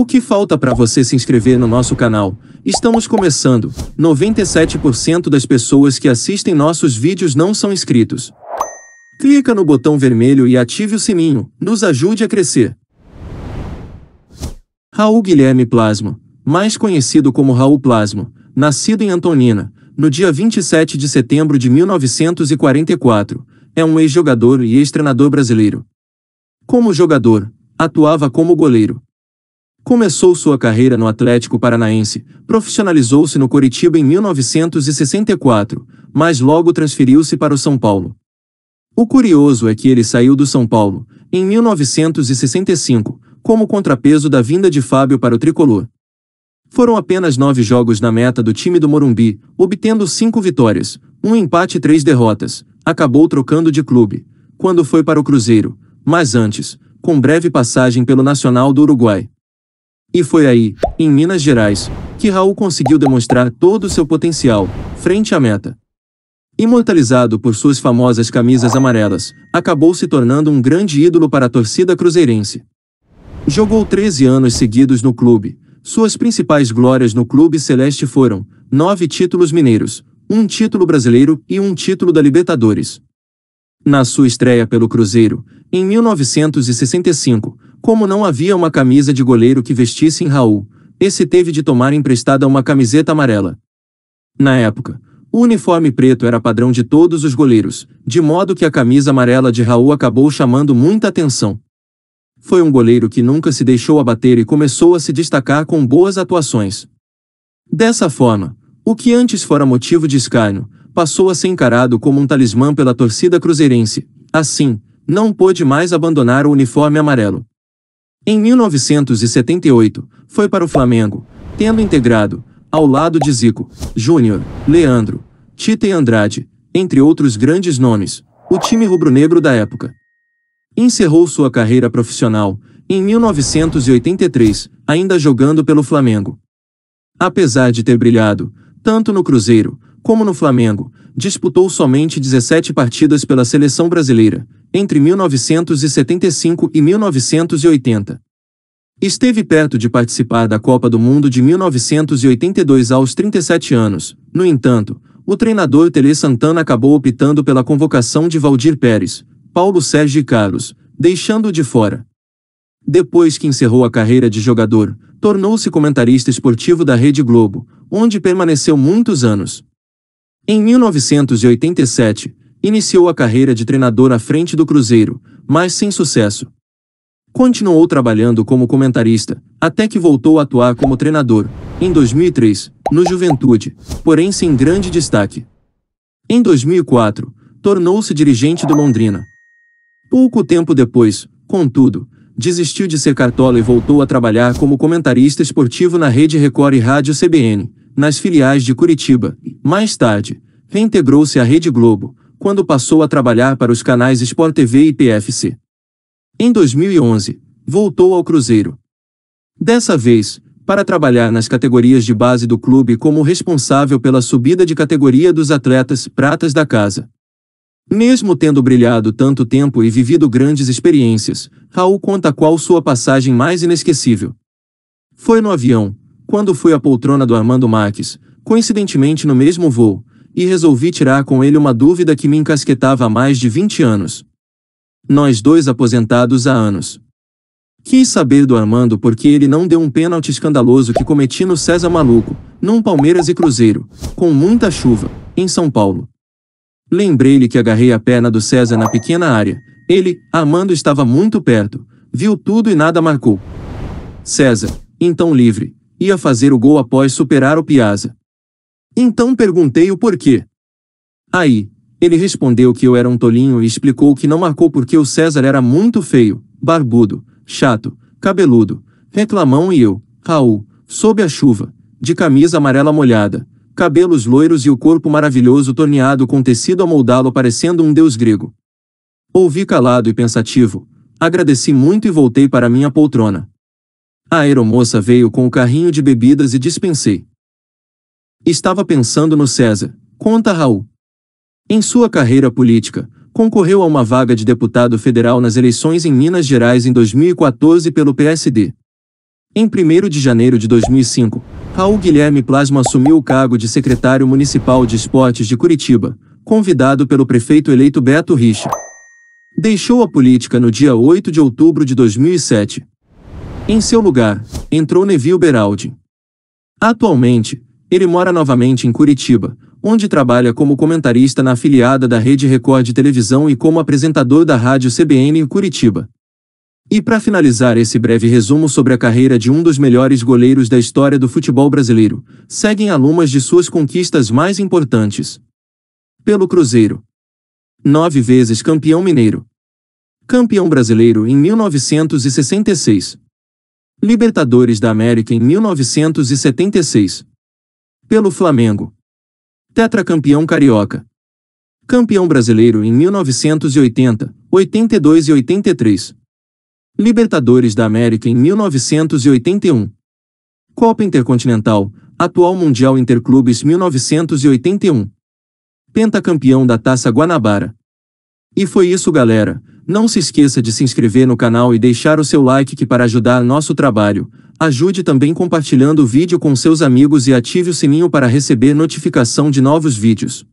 O que falta para você se inscrever no nosso canal? Estamos começando. 97% das pessoas que assistem nossos vídeos não são inscritos. Clica no botão vermelho e ative o sininho. Nos ajude a crescer. Raul Guilherme Plasmo, mais conhecido como Raul Plasmo, nascido em Antonina, no dia 27 de setembro de 1944, é um ex-jogador e ex-treinador brasileiro. Como jogador, atuava como goleiro Começou sua carreira no Atlético Paranaense, profissionalizou-se no Coritiba em 1964, mas logo transferiu-se para o São Paulo. O curioso é que ele saiu do São Paulo, em 1965, como contrapeso da vinda de Fábio para o tricolor. Foram apenas nove jogos na meta do time do Morumbi, obtendo cinco vitórias, um empate e três derrotas. Acabou trocando de clube, quando foi para o Cruzeiro, mas antes, com breve passagem pelo Nacional do Uruguai. E foi aí, em Minas Gerais, que Raul conseguiu demonstrar todo o seu potencial, frente à meta. Imortalizado por suas famosas camisas amarelas, acabou se tornando um grande ídolo para a torcida cruzeirense. Jogou 13 anos seguidos no clube. Suas principais glórias no clube celeste foram nove títulos mineiros, um título brasileiro e um título da Libertadores. Na sua estreia pelo Cruzeiro, em 1965, como não havia uma camisa de goleiro que vestisse em Raul, esse teve de tomar emprestada uma camiseta amarela. Na época, o uniforme preto era padrão de todos os goleiros, de modo que a camisa amarela de Raul acabou chamando muita atenção. Foi um goleiro que nunca se deixou abater e começou a se destacar com boas atuações. Dessa forma, o que antes fora motivo de escárnio, passou a ser encarado como um talismã pela torcida cruzeirense. Assim, não pôde mais abandonar o uniforme amarelo. Em 1978, foi para o Flamengo, tendo integrado, ao lado de Zico, Júnior, Leandro, Tite e Andrade, entre outros grandes nomes, o time rubro-negro da época. Encerrou sua carreira profissional em 1983, ainda jogando pelo Flamengo. Apesar de ter brilhado, tanto no Cruzeiro como no Flamengo, disputou somente 17 partidas pela seleção brasileira, entre 1975 e 1980. Esteve perto de participar da Copa do Mundo de 1982 aos 37 anos. No entanto, o treinador Tele Santana acabou optando pela convocação de Valdir Pérez, Paulo Sérgio e Carlos, deixando-o de fora. Depois que encerrou a carreira de jogador, tornou-se comentarista esportivo da Rede Globo, onde permaneceu muitos anos. Em 1987, Iniciou a carreira de treinador à frente do Cruzeiro, mas sem sucesso. Continuou trabalhando como comentarista, até que voltou a atuar como treinador, em 2003, no Juventude, porém sem grande destaque. Em 2004, tornou-se dirigente do Londrina. Pouco tempo depois, contudo, desistiu de ser cartola e voltou a trabalhar como comentarista esportivo na Rede Record e Rádio CBN, nas filiais de Curitiba. Mais tarde, reintegrou-se à Rede Globo, quando passou a trabalhar para os canais Sport TV e PFC. Em 2011, voltou ao Cruzeiro. Dessa vez, para trabalhar nas categorias de base do clube como responsável pela subida de categoria dos atletas pratas da casa. Mesmo tendo brilhado tanto tempo e vivido grandes experiências, Raul conta qual sua passagem mais inesquecível. Foi no avião, quando foi à poltrona do Armando Marques, coincidentemente no mesmo voo, e resolvi tirar com ele uma dúvida que me encasquetava há mais de 20 anos. Nós dois aposentados há anos. Quis saber do Armando porque ele não deu um pênalti escandaloso que cometi no César Maluco, num Palmeiras e Cruzeiro, com muita chuva, em São Paulo. Lembrei-lhe que agarrei a perna do César na pequena área. Ele, Armando, estava muito perto, viu tudo e nada marcou. César, então livre, ia fazer o gol após superar o Piazza. Então perguntei o porquê. Aí, ele respondeu que eu era um tolinho e explicou que não marcou porque o César era muito feio, barbudo, chato, cabeludo, reclamão e eu, Raul, sob a chuva, de camisa amarela molhada, cabelos loiros e o corpo maravilhoso torneado com tecido a moldá-lo parecendo um deus grego. Ouvi calado e pensativo, agradeci muito e voltei para minha poltrona. A aeromoça veio com o carrinho de bebidas e dispensei. Estava pensando no César, conta Raul. Em sua carreira política, concorreu a uma vaga de deputado federal nas eleições em Minas Gerais em 2014 pelo PSD. Em 1 de janeiro de 2005, Raul Guilherme Plasma assumiu o cargo de secretário municipal de esportes de Curitiba, convidado pelo prefeito eleito Beto Richa. Deixou a política no dia 8 de outubro de 2007. Em seu lugar, entrou Neville Beraldi. Atualmente, ele mora novamente em Curitiba, onde trabalha como comentarista na afiliada da Rede Record Televisão e como apresentador da rádio CBN em Curitiba. E para finalizar esse breve resumo sobre a carreira de um dos melhores goleiros da história do futebol brasileiro, seguem alumas de suas conquistas mais importantes. Pelo Cruzeiro. Nove vezes campeão mineiro. Campeão brasileiro em 1966. Libertadores da América em 1976 pelo Flamengo. Tetracampeão carioca. Campeão brasileiro em 1980, 82 e 83. Libertadores da América em 1981. Copa Intercontinental, atual Mundial Interclubes 1981. Pentacampeão da Taça Guanabara. E foi isso, galera. Não se esqueça de se inscrever no canal e deixar o seu like que para ajudar nosso trabalho. Ajude também compartilhando o vídeo com seus amigos e ative o sininho para receber notificação de novos vídeos.